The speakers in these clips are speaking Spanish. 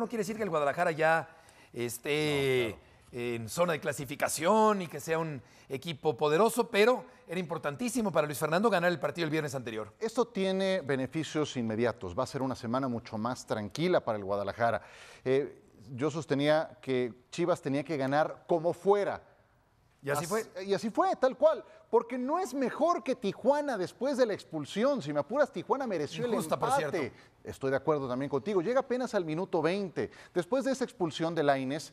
no quiere decir que el Guadalajara ya esté en zona de clasificación y que sea un equipo poderoso, pero era importantísimo para Luis Fernando ganar el partido el viernes anterior. Esto tiene beneficios inmediatos, va a ser una semana mucho más tranquila para el Guadalajara. Eh, yo sostenía que Chivas tenía que ganar como fuera y así, fue. tal cual. Porque no es mejor que Tijuana después de la expulsión. Si me apuras, Tijuana mereció el empate. Estoy de acuerdo también contigo. Llega apenas al minuto 20. Después de esa expulsión de Laines,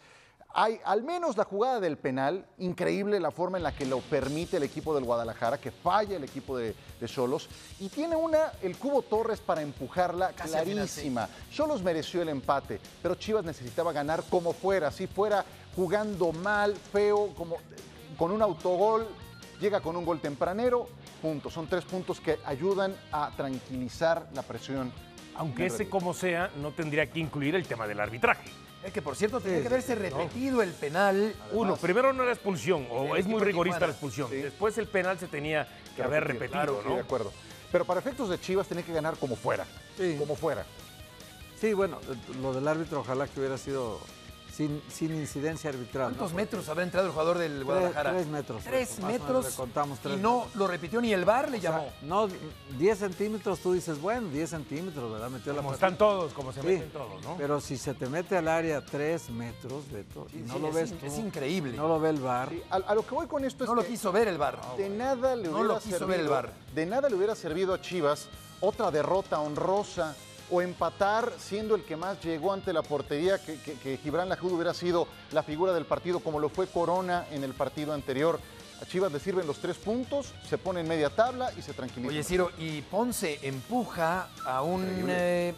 hay al menos la jugada del penal, increíble la forma en la que lo permite el equipo del Guadalajara, que falla el equipo de Solos, y tiene una, el Cubo Torres para empujarla clarísima. Solos mereció el empate, pero Chivas necesitaba ganar como fuera, si fuera jugando mal, feo, como con un autogol, llega con un gol tempranero, punto. Son tres puntos que ayudan a tranquilizar la presión. Aunque ese como sea, no tendría que incluir el tema del arbitraje. Es que, por cierto, tiene que haberse repetido el penal. Uno, primero no era expulsión, o es muy rigorista la expulsión. Después el penal se tenía que, haber repetido, ¿no? de acuerdo. Pero para efectos de Chivas tenía que ganar como fuera. Sí. Como fuera. Sí, bueno, lo del árbitro ojalá que hubiera sido sin, incidencia arbitral. ¿Cuántos metros habrá entrado el jugador del Guadalajara? Tres, metros. Pues, tres metros. y no lo repitió ni el bar le llamó. no, Diez centímetros, tú dices, bueno, diez centímetros, ¿verdad? Metió como están todos, como se meten todos, ¿no? Pero si se te mete al área tres metros, Beto, y no lo ves tú, Es increíble. No lo ve el bar. A, lo que voy con esto es No lo quiso ver el bar. De nada le hubiera no lo quiso ver el bar. De nada le hubiera servido a Chivas otra derrota honrosa o empatar siendo el que más llegó ante la portería, que, que, que Gibran hubiera sido la figura del partido como lo fue Corona en el partido anterior. A Chivas le sirven los tres puntos, se pone en media tabla y se tranquiliza. Oye, Ciro, y Ponce empuja a un, eh,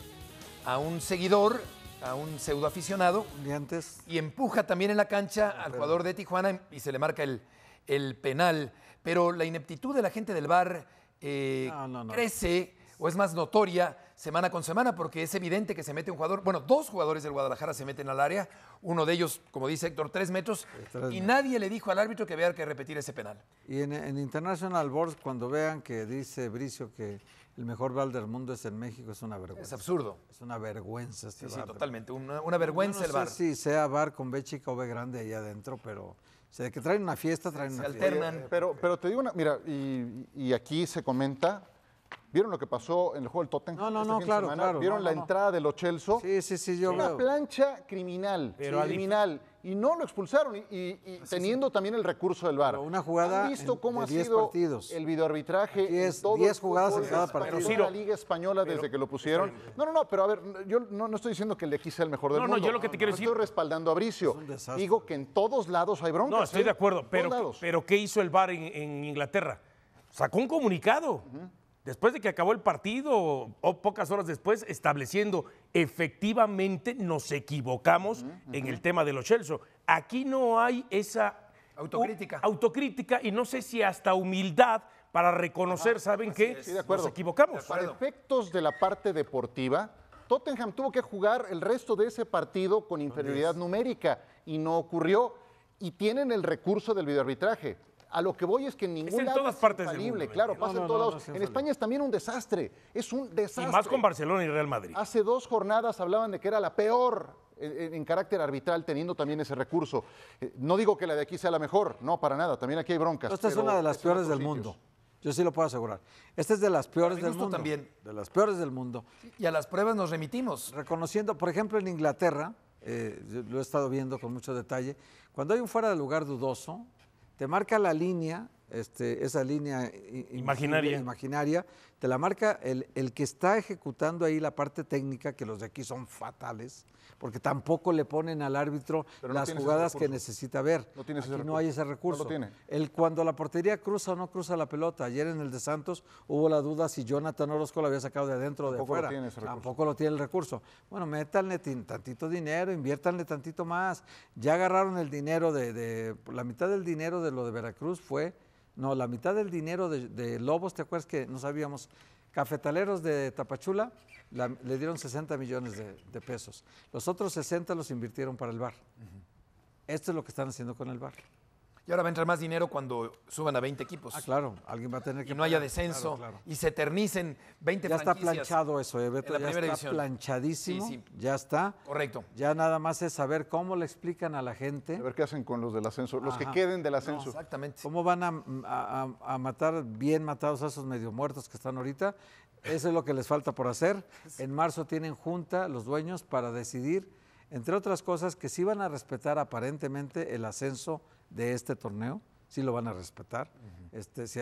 a un seguidor, a un pseudo aficionado. Y, antes... y empuja también en la cancha ah, al jugador de Tijuana y se le marca el, el penal. Pero la ineptitud de la gente del bar eh, crece o es más notoria semana con semana, porque es evidente que se mete un jugador, bueno, dos jugadores del Guadalajara se meten al área, uno de ellos, como dice Héctor, tres metros, y nadie le dijo al árbitro que había que repetir ese penal. Y en, International Board, cuando vean que dice Bricio que el mejor bal del mundo es en México, es una vergüenza. Es absurdo. Es una vergüenza este sí, Sí, totalmente, una, vergüenza el bar. Sí, sea bar con B chica o B grande ahí adentro, pero... O sea, que traen una fiesta, traen una alternan. Pero, pero te digo una, mira, y aquí se comenta ¿Vieron lo que pasó en el juego del Tottenham? No, no, este no, claro, claro. ¿Vieron la entrada de Lo Celso? Sí, sí, sí, yo Una plancha criminal, criminal. Y no lo expulsaron, y, teniendo también el recurso del VAR. una jugada ¿Han visto cómo partidos. el videoarbitraje? 10 jugadas en cada partido. la Liga Española desde que lo pusieron. No, no, no, pero a ver, yo no, no, estoy diciendo que el x sea el mejor del mundo. No, no, yo lo que te quiero decir... estoy respaldando a Bricio. Digo que en todos lados hay broncas. No, estoy ¿eh? de acuerdo, pero, pero ¿qué hizo el VAR en, Inglaterra? Sacó un comunicado después de que acabó el partido o pocas horas después, estableciendo efectivamente nos equivocamos en el tema de los Chelsea. Aquí no hay esa autocrítica. y no sé si hasta humildad para reconocer, ¿saben qué? Nos equivocamos. Para efectos de la parte deportiva, Tottenham tuvo que jugar el resto de ese partido con inferioridad numérica y no ocurrió. Y tienen el recurso del videoarbitraje a lo que voy es que en ningún es lado es claro, pasa en todos en España es también un desastre, es un desastre. Y más con Barcelona y Real Madrid. Hace dos jornadas hablaban de que era la peor en, carácter arbitral, teniendo también ese recurso. Eh, no digo que la de aquí sea la mejor, no, para nada, también aquí hay broncas. Esta es una de las peores del mundo. Yo sí lo puedo asegurar. Esta es de las peores del mundo. también. De las peores del mundo. Y a las pruebas nos remitimos. Reconociendo, por ejemplo, en Inglaterra, eh, lo he estado viendo con mucho detalle, cuando hay un fuera de lugar dudoso, te marca la línea este, esa línea imaginaria. imaginaria, te la marca el, que está ejecutando ahí la parte técnica, que los de aquí son fatales, porque tampoco le ponen al árbitro las jugadas que necesita ver. No aquí no hay ese recurso. cuando la portería cruza o no cruza la pelota, ayer en el de Santos hubo la duda si Jonathan Orozco lo había sacado de adentro o de fuera tampoco lo tiene el recurso. Bueno, métanle tantito dinero, inviértanle tantito más. Ya agarraron el dinero de, de la mitad del dinero de lo de Veracruz fue no, la mitad del dinero de, Lobos, ¿te acuerdas que no sabíamos? Cafetaleros de Tapachula le dieron 60 millones de, pesos. Los otros 60 los invirtieron para el bar. Esto es lo que están haciendo con el bar. Y ahora va a entrar más dinero cuando suban a 20 equipos. Ah, claro, alguien va a tener que. no haya descenso y se eternicen 20 ya Ya está planchado eso, eh, ya está planchadísimo. Ya está. Correcto. Ya nada más es saber cómo le explican a la gente. A ver qué hacen con los del ascenso, los que queden del ascenso. exactamente. ¿Cómo van a, matar bien matados a esos medio muertos que están ahorita? Eso es lo que les falta por hacer. En marzo tienen junta los dueños para decidir, entre otras cosas, que si van a respetar aparentemente el ascenso de este torneo, sí lo van a respetar. este, si,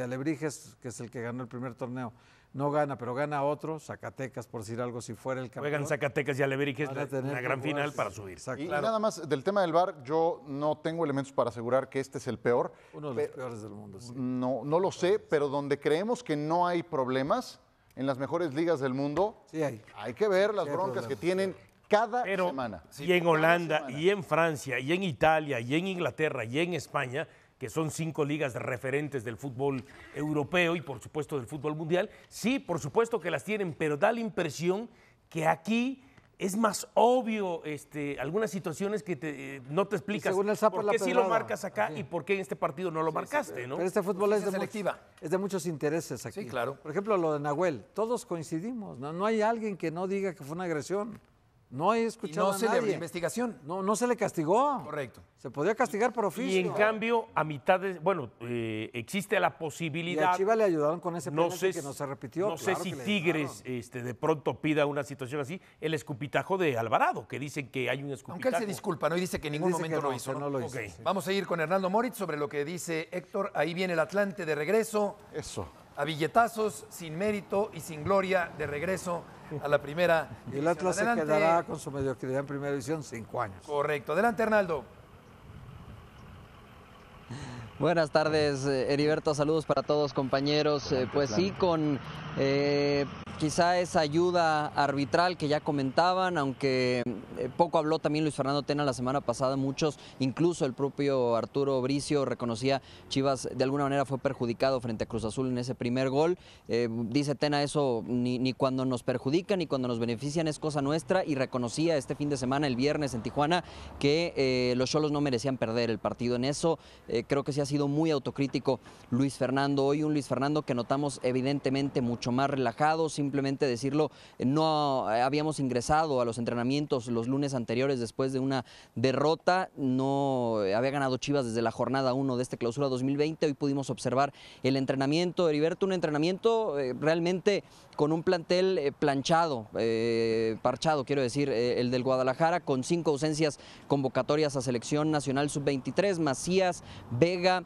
Alebrijes, que es el que ganó el primer torneo, no gana, pero gana otro, Zacatecas, por decir algo, si fuera el campeón. Juegan Zacatecas y Alebrijes la, la gran final para subir. Y, nada más, del tema del VAR, yo no tengo elementos para asegurar que este es el peor. Uno de los peores del mundo, No, no lo sé, pero donde creemos que no hay problemas, en las mejores ligas del mundo, hay. hay que ver las broncas que tienen cada semana. y en Holanda, y en Francia, y en Italia, y en Inglaterra, y en España, que son cinco ligas referentes del fútbol europeo y por supuesto del fútbol mundial, sí, por supuesto que las tienen, pero da la impresión que aquí es más obvio este, algunas situaciones que eh, no te explicas. ¿Por qué sí lo marcas acá y por qué en este partido no lo marcaste? Pero este pues fútbol es de, es de muchos intereses aquí. Sí, claro. Por ejemplo, lo de Nahuel. Todos coincidimos. ¿no? no hay alguien que no diga que fue una agresión. No he escuchado. investigación. No, no se le castigó. Correcto. Se podía castigar por oficio. Y en cambio, a mitad de. Bueno, eh, existe la posibilidad. Y le ayudaron con ese no sé, que no se repitió. No sé si Tigres este, de pronto pida una situación así. El escupitajo de Alvarado, que dicen que hay un escupitajo. Aunque él se disculpa, ¿no? Y dice que en ningún momento lo hizo. no lo hizo Vamos a ir con Hernando Moritz sobre lo que dice Héctor. Ahí viene el Atlante de regreso. Eso. A billetazos, sin mérito y sin gloria de regreso a la primera. y el Atlas se quedará con su mediocridad en primera división cinco años. Correcto. Adelante, Arnaldo. Buenas tardes, eh, Heriberto. Saludos para todos, compañeros. Eh, pues sí, con eh, quizá esa ayuda arbitral que ya comentaban, aunque eh, poco habló también Luis Fernando Tena la semana pasada, muchos, incluso el propio Arturo Bricio reconocía Chivas de alguna manera fue perjudicado frente a Cruz Azul en ese primer gol. Eh, dice Tena eso ni, cuando nos perjudican ni cuando nos benefician es cosa nuestra y reconocía este fin de semana, el viernes en Tijuana, que eh, los Cholos no merecían perder el partido. En eso creo que sí ha sido muy autocrítico Luis Fernando. Hoy un Luis Fernando que notamos evidentemente mucho más relajado, sin simplemente decirlo, eh, no eh, habíamos ingresado a los entrenamientos los lunes anteriores después de una derrota, no eh, había ganado Chivas desde la jornada 1 de este clausura 2020, hoy pudimos observar el entrenamiento, Heriberto, un entrenamiento realmente con un plantel eh, planchado, eh, parchado, quiero decir, eh, el del Guadalajara, con cinco ausencias convocatorias a Selección Nacional Sub-23. Macías, Vega,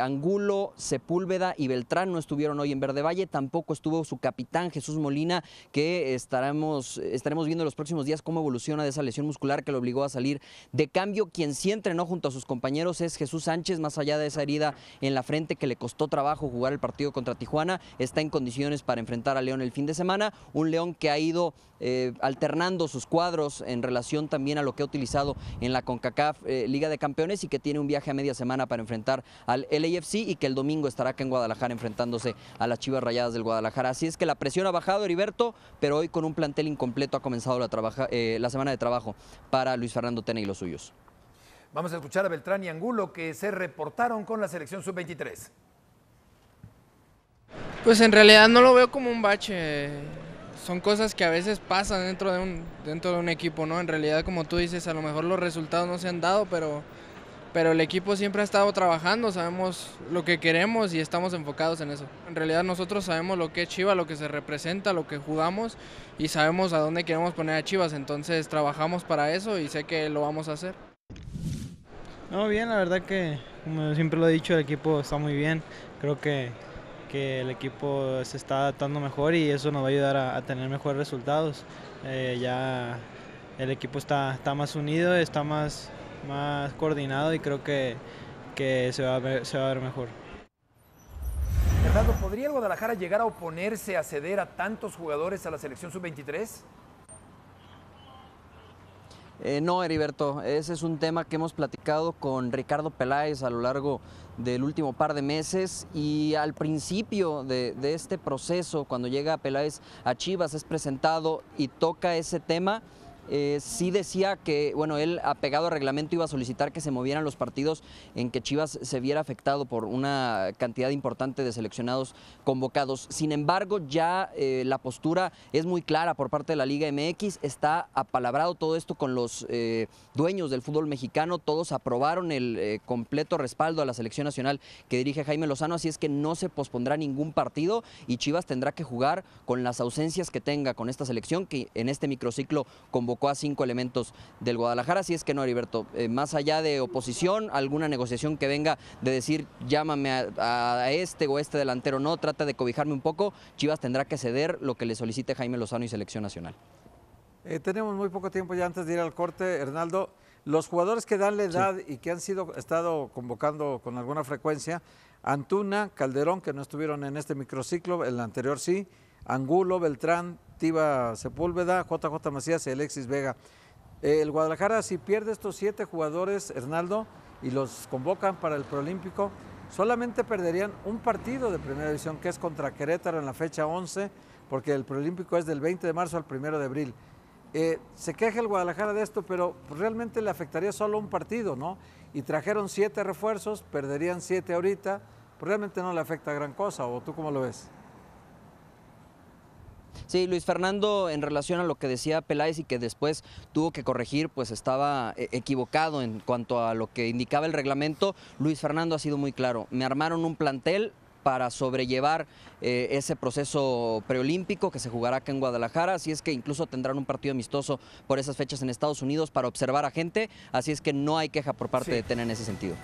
Angulo, Sepúlveda y Beltrán no estuvieron hoy en Verde Valle, tampoco estuvo su capitán Jesús Molina, que estaremos, estaremos viendo los próximos días cómo evoluciona de esa lesión muscular que lo obligó a salir de cambio. Quien sí entrenó junto a sus compañeros es Jesús Sánchez, más allá de esa herida en la frente que le costó trabajo jugar el partido contra Tijuana, está en condiciones para enfrentar a León el fin de semana, un León que ha ido eh, alternando sus cuadros en relación también a lo que ha utilizado en la CONCACAF eh, Liga de Campeones y que tiene un viaje a media semana para enfrentar al LAFC y que el domingo estará acá en Guadalajara enfrentándose a las Chivas Rayadas del Guadalajara. Así es que la presión ha bajado Heriberto, pero hoy con un plantel incompleto ha comenzado la, eh, la semana de trabajo para Luis Fernando Tena y los suyos. Vamos a escuchar a Beltrán y Angulo que se reportaron con la selección sub-23. Pues en realidad no lo veo como un bache. Son cosas que a veces pasan dentro de un, dentro de un equipo, ¿no? En realidad, como tú dices, a lo mejor los resultados no se han dado, pero, pero el equipo siempre ha estado trabajando, sabemos lo que queremos y estamos enfocados en eso. En realidad nosotros sabemos lo que es Chivas, lo que se representa, lo que jugamos y sabemos a dónde queremos poner a Chivas, entonces trabajamos para eso y sé que lo vamos a hacer. No, bien, la verdad que, como siempre lo he dicho, el equipo está muy bien. Creo que que el equipo se está adaptando mejor y eso nos va a ayudar a, tener mejores resultados. Eh, ya el equipo está, más unido, está más, más coordinado y creo que, se, va a ver, se mejor. Fernando, ¿podría el Guadalajara llegar a oponerse a ceder a tantos jugadores a la selección sub-23? Eh, no, Heriberto, ese es un tema que hemos platicado con Ricardo Peláez a lo largo del último par de meses y al principio de, de este proceso, cuando llega Peláez a Chivas, es presentado y toca ese tema eh, sí decía que, bueno, él apegado al reglamento iba a solicitar que se movieran los partidos en que Chivas se viera afectado por una cantidad importante de seleccionados convocados. Sin embargo, ya eh, la postura es muy clara por parte de la Liga MX, está apalabrado todo esto con los eh, dueños del fútbol mexicano, todos aprobaron el completo respaldo a la selección nacional que dirige Jaime Lozano, así es que no se pospondrá ningún partido y Chivas tendrá que jugar con las ausencias que tenga con esta selección que en este microciclo convocó a cinco elementos del Guadalajara. Así es que no, Heriberto, eh, más allá de oposición, alguna negociación que venga de decir llámame a, este o este delantero, no, trata de cobijarme un poco, Chivas tendrá que ceder lo que le solicite Jaime Lozano y Selección Nacional. Eh, tenemos muy poco tiempo ya antes de ir al corte, Hernaldo. Los jugadores que dan la edad y que han sido estado convocando con alguna frecuencia, Antuna, Calderón, que no estuvieron en este microciclo, el anterior sí, Angulo, Beltrán, Sepúlveda, JJ Macías y Alexis Vega. el Guadalajara, si pierde estos siete jugadores, Hernaldo, y los convocan para el Proolímpico, solamente perderían un partido de primera división, que es contra Querétaro en la fecha 11, porque el Proolímpico es del 20 de marzo al 1 de abril. Eh, se queja el Guadalajara de esto, pero realmente le afectaría solo un partido, ¿no? Y trajeron siete refuerzos, perderían siete ahorita, realmente no le afecta gran cosa, ¿o tú cómo lo ves? Sí, Luis Fernando, en relación a lo que decía Peláez y que después tuvo que corregir, pues estaba eh, equivocado en cuanto a lo que indicaba el reglamento. Luis Fernando ha sido muy claro. Me armaron un plantel para sobrellevar eh, ese proceso preolímpico que se jugará acá en Guadalajara, así es que incluso tendrán un partido amistoso por esas fechas en Estados Unidos para observar a gente, así es que no hay queja por parte de TEN en ese sentido.